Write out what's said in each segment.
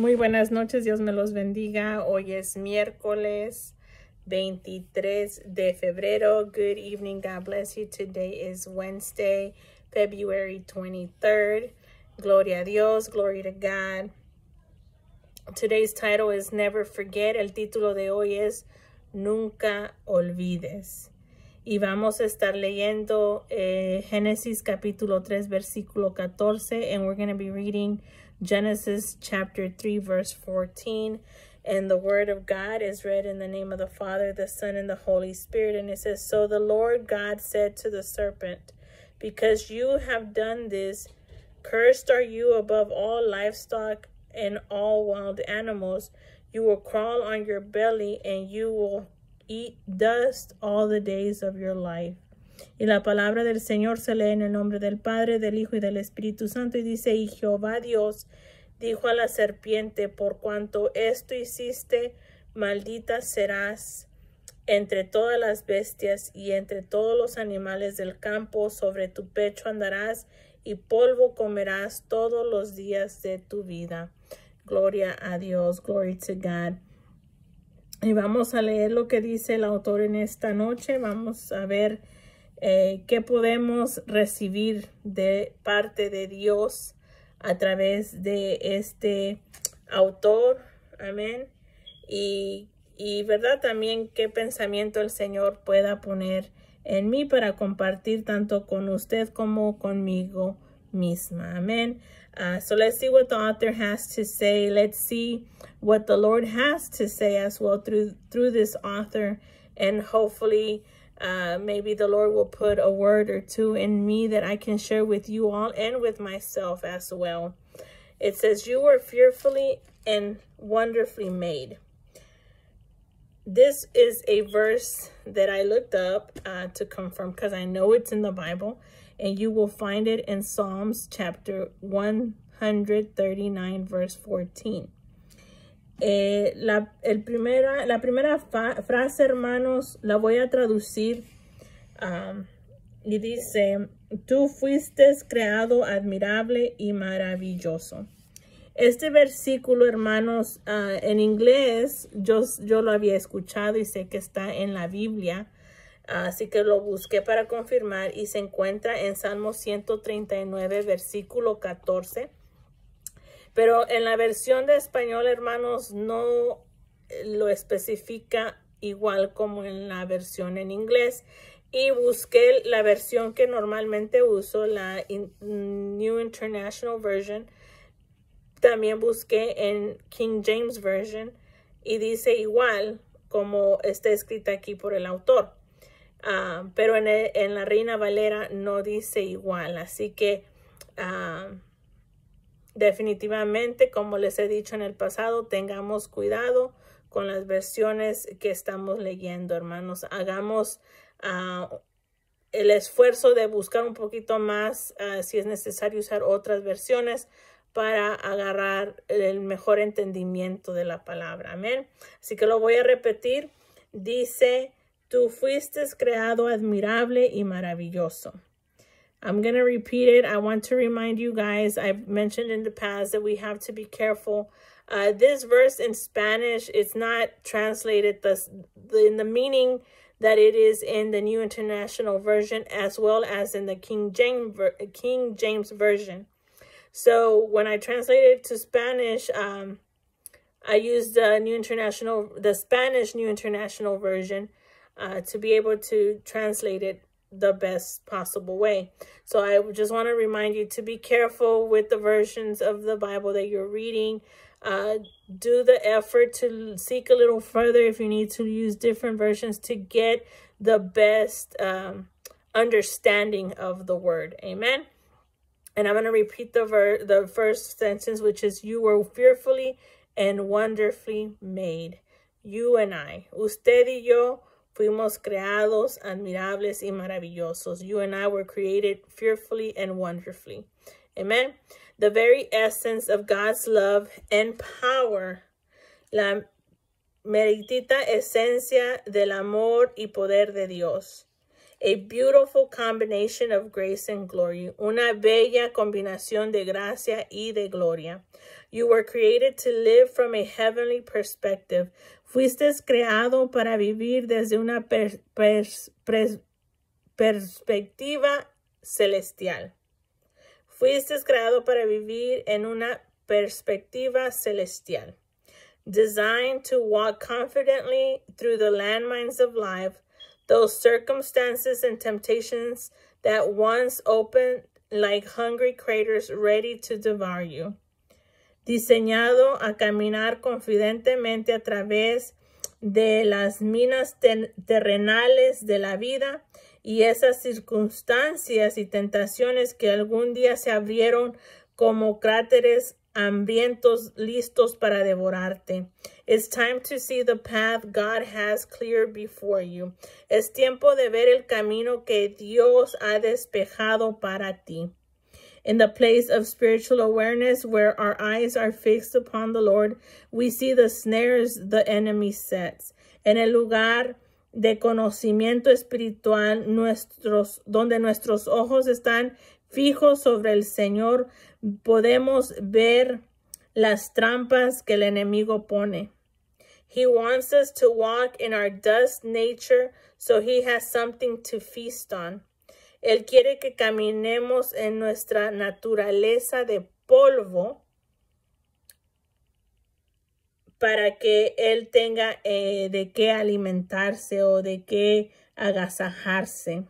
Muy buenas noches, Dios me los bendiga. Hoy es miércoles 23 de febrero. Good evening, God bless you. Today is Wednesday, February 23rd. Gloria a Dios, glory to God. Today's title is Never Forget. El título de hoy es Nunca Olvides. y vamos a estar leyendo eh, Génesis capítulo 3 versículo 14 and we're going to be reading Genesis chapter 3 verse 14 and the word of God is read in the name of the Father, the Son, and the Holy Spirit. And it says, So the Lord God said to the serpent, Because you have done this, cursed are you above all livestock and all wild animals. You will crawl on your belly and you will dust all the days of your life. Y la palabra del Señor se lee en el nombre del Padre, del Hijo y del Espíritu Santo y dice, y Jehová Dios dijo a la serpiente, por cuanto esto hiciste, maldita serás entre todas las bestias y entre todos los animales del campo, sobre tu pecho andarás y polvo comerás todos los días de tu vida. Gloria a Dios, glory to God. Y vamos a leer lo que dice el autor en esta noche. Vamos a ver eh, qué podemos recibir de parte de Dios a través de este autor. Amén. Y, y verdad también qué pensamiento el Señor pueda poner en mí para compartir tanto con usted como conmigo misma. Amén. Uh, so let's see what the author has to say. Let's see what the Lord has to say as well through through this author. And hopefully, uh, maybe the Lord will put a word or two in me that I can share with you all and with myself as well. It says, you were fearfully and wonderfully made. This is a verse that I looked up uh, to confirm because I know it's in the Bible. and you will find it in Psalms chapter 139, verse 14. Eh, la, el primera, la primera frase, hermanos, la voy a traducir um, y dice, tú fuiste creado admirable y maravilloso. Este versículo, hermanos, ah, en inglés, yo, yo lo había escuchado y sé que está en la Biblia, Así que lo busqué para confirmar y se encuentra en Salmo 139, versículo 14. Pero en la versión de español, hermanos, no eh, lo especifica igual como en la versión en inglés. Y busqué la versión que normalmente uso, la New International Version. También busqué en King James Version y dice igual como está escrita aquí por el autor. Ah, pero en, la Reina Valera no dice igual. Así que ah, definitivamente, como les he dicho en el pasado, tengamos cuidado con las versiones que estamos leyendo, hermanos. Hagamos ah, el esfuerzo de buscar un poquito más, si es necesario usar otras versiones, para agarrar el mejor entendimiento de la palabra. Amén. Así que lo voy a repetir. Dice Tú fuiste creado admirable y maravilloso. I'm going to repeat it. I want to remind you guys, I've mentioned in the past that we have to be careful. Uh, this verse in Spanish, it's not translated the, the, in the meaning that it is in the New International Version as well as in the King James, King James Version. So when I translated it to Spanish, um, I used the New International, the Spanish New International Version uh, to be able to translate it the best possible way. So I just want to remind you to be careful with the versions of the Bible that you're reading. Uh, do the effort to seek a little further if you need to use different versions to get the best um, understanding of the word. Amen. And I'm going to repeat the ver the first sentence, which is you were fearfully and wonderfully made. You and I. Usted y yo Fuimos creados admirables y maravillosos. You and I were created fearfully and wonderfully. Amen. The very essence of God's love and power. La meritita esencia del amor y poder de Dios. A beautiful combination of grace and glory. Una bella combinación de gracia y de gloria. You were created to live from a heavenly perspective Fuiste creado para vivir desde una perspectiva celestial. Fuiste creado para vivir en una perspectiva celestial. Designed to walk confidently through the landmines of life, those circumstances and temptations that once opened like hungry craters ready to devour you. diseñado a caminar confidentemente a través de las minas terrenales de la vida y esas circunstancias y tentaciones que algún día se abrieron como cráteres hambrientos listos para devorarte. It's time to see the path God has cleared before you. Es tiempo de ver el camino que Dios ha despejado para ti. In the place of spiritual awareness where our eyes are fixed upon the Lord, we see the snares the enemy sets. En el lugar de conocimiento espiritual nuestros, donde nuestros ojos están fijos sobre el Señor, podemos ver las trampas que el enemigo pone. He wants us to walk in our dust nature so he has something to feast on. Él quiere que caminemos en nuestra naturaleza de polvo para que Él tenga eh, de qué alimentarse o de qué agasajarse.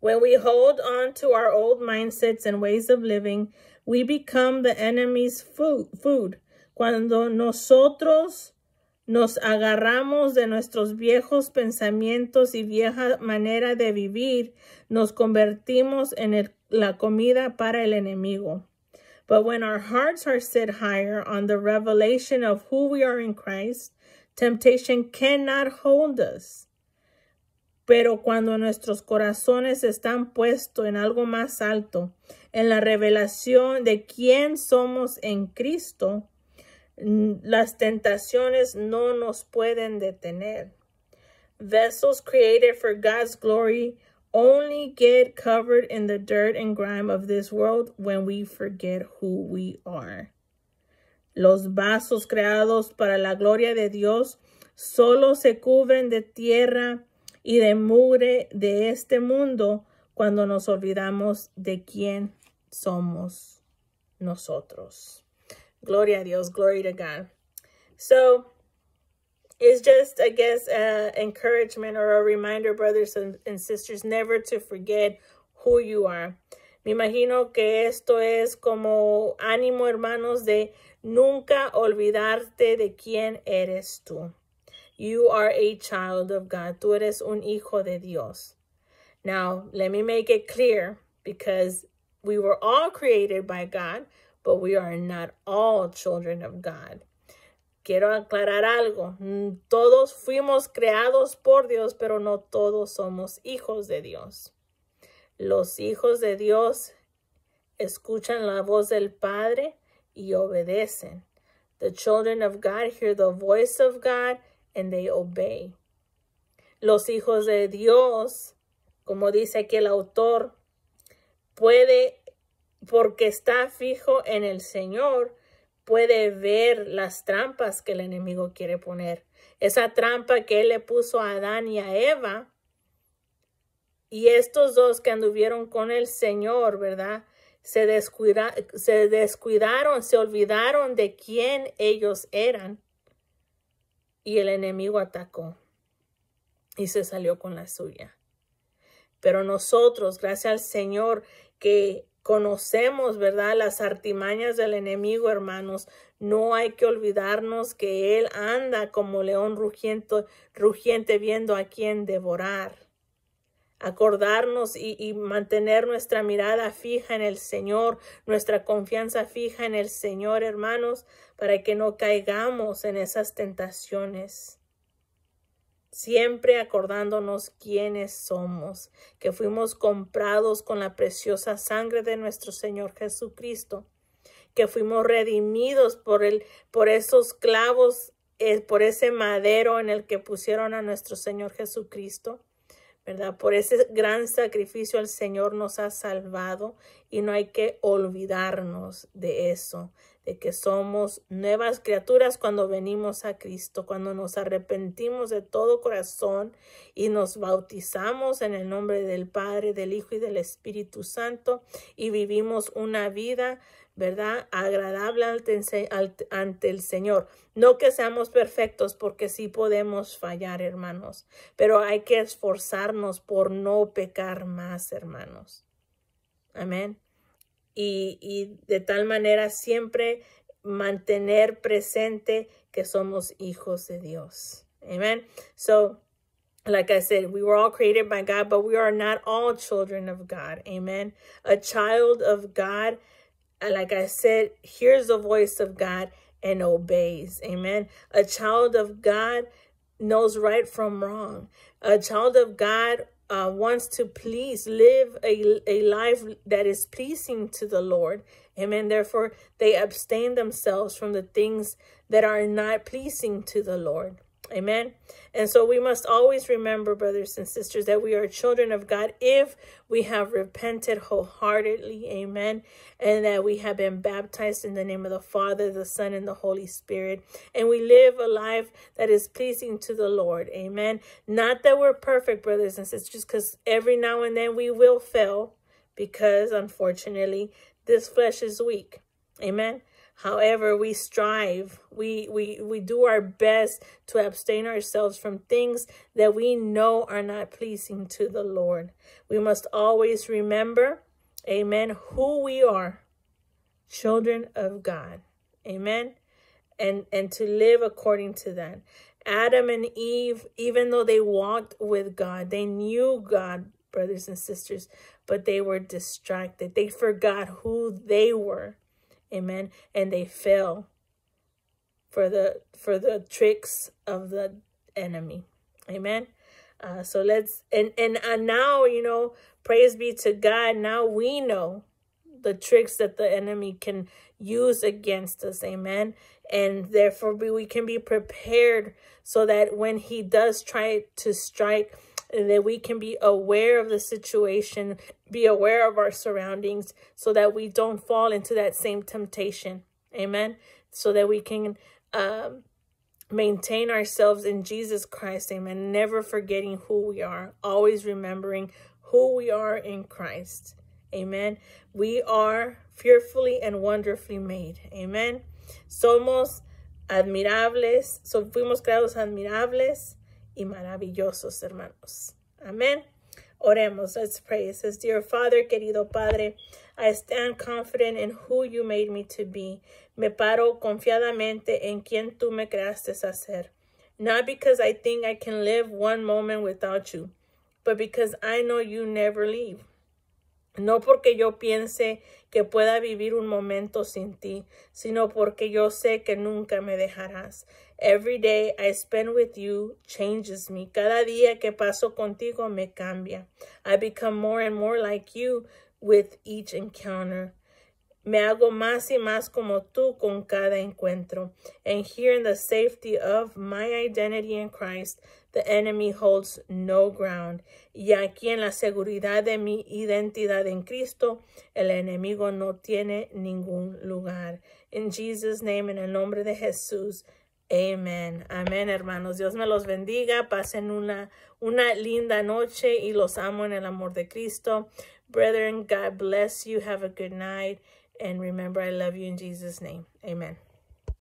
When we hold on to our old mindsets and ways of living, we become the enemy's food. Cuando nosotros nos agarramos de nuestros viejos pensamientos y vieja manera de vivir. Nos convertimos en la comida para el enemigo. hearts are set higher on the revelation of who we are in Christ, temptation cannot hold us. Pero cuando nuestros corazones están puestos en algo más alto, en la revelación de quién somos en Cristo, las tentaciones no nos pueden detener. Vessels created for God's glory only get covered in the dirt and grime of this world when we forget who we are. Los vasos creados para la gloria de Dios solo se cubren de tierra y de mugre de este mundo cuando nos olvidamos de quién somos nosotros. Gloria a Dios, glory to God. So it's just, I guess, uh, encouragement or a reminder, brothers and, and sisters, never to forget who you are. Me imagino que esto es como ánimo, hermanos, de nunca olvidarte de quién eres tú. You are a child of God. Tú eres un hijo de Dios. Now, let me make it clear because we were all created by God. but we are not all children of God. Quiero aclarar algo. Todos fuimos creados por Dios, pero no todos somos hijos de Dios. Los hijos de Dios escuchan la voz del Padre y obedecen. The children of God hear the voice of God and they obey. Los hijos de Dios, como dice aquí el autor, puede porque está fijo en el Señor, puede ver las trampas que el enemigo quiere poner. Esa trampa que él le puso a Adán y a Eva, y estos dos que anduvieron con el Señor, ¿verdad? Se, descuida, se descuidaron, se olvidaron de quién ellos eran. Y el enemigo atacó y se salió con la suya. Pero nosotros, gracias al Señor, que Conocemos, ¿verdad? Las artimañas del enemigo, hermanos. No hay que olvidarnos que él anda como león rugiente, rugiente viendo a quien devorar acordarnos y, y, mantener nuestra mirada fija en el Señor, nuestra confianza fija en el Señor, hermanos, para que no caigamos en esas tentaciones siempre acordándonos quiénes somos, que fuimos comprados con la preciosa sangre de nuestro Señor Jesucristo, que fuimos redimidos por, el, por esos clavos, eh, por ese madero en el que pusieron a nuestro Señor Jesucristo. ¿verdad? Por ese gran sacrificio el Señor nos ha salvado y no hay que olvidarnos de eso, de que somos nuevas criaturas cuando venimos a Cristo, cuando nos arrepentimos de todo corazón y nos bautizamos en el nombre del Padre, del Hijo y del Espíritu Santo y vivimos una vida, ¿verdad? Agradable ante, ante el Señor. No que seamos perfectos porque sí podemos fallar, hermanos, pero hay que esforzarnos por no pecar más, hermanos. Amén. y, y de tal manera siempre mantener presente que somos hijos de Dios. Amen. So, like I said, we were all created by God, but we are not all children of God. Amen. A child of God, uh, like I said, hears the voice of God and obeys. Amen. A child of God knows right from wrong. A child of God uh, wants to please, live a, a life that is pleasing to the Lord. Amen. Therefore, they abstain themselves from the things that are not pleasing to the Lord. Amen. And so we must always remember, brothers and sisters, that we are children of God if we have repented wholeheartedly. Amen. And that we have been baptized in the name of the Father, the Son, and the Holy Spirit. And we live a life that is pleasing to the Lord. Amen. Not that we're perfect, brothers and sisters, because every now and then we will fail because, unfortunately, this flesh is weak. Amen. However, we strive, we, we, we do our best to abstain ourselves from things that we know are not pleasing to the Lord. We must always remember, amen, who we are, children of God, amen, and, and to live according to that. Adam and Eve, even though they walked with God, they knew God, brothers and sisters, but they were distracted. They forgot who they were. Amen. And they fell for the for the tricks of the enemy. Amen. Uh, so let's and and uh, now you know praise be to God. Now we know the tricks that the enemy can use against us. Amen. And therefore we, we can be prepared so that when he does try to strike and that we can be aware of the situation, be aware of our surroundings so that we don't fall into that same temptation. Amen. So that we can um, maintain ourselves in Jesus Christ. Amen. Never forgetting who we are, always remembering who we are in Christ. Amen. We are fearfully and wonderfully made. Amen. Somos admirables. So fuimos creados admirables y maravillosos, hermanos. Amén. Oremos, let's pray. It says, Dear Father, querido Padre, I stand confident in who you made me to be. Me paro confiadamente en quien tú me creaste hacer. ser. Not because I think I can live one moment without you, but because I know you never leave. No porque yo piense que pueda vivir un momento sin ti, sino porque yo sé que nunca me dejarás. Every day I spend with you changes me. Cada día que paso contigo me cambia. I become more and more like you with each encounter. Me hago más y más como tú con cada encuentro. And here in the safety of my identity in Christ, the enemy holds no ground. Y aquí en la seguridad de mi identidad en Cristo, el enemigo no tiene ningún lugar. In Jesus' name, en el nombre de Jesús. Amén, amén hermanos. Dios me los bendiga. Pasen una, una linda noche y los amo en el amor de Cristo. Brethren, God bless you. Have a good night. And remember, I love you in Jesus' name. Amen.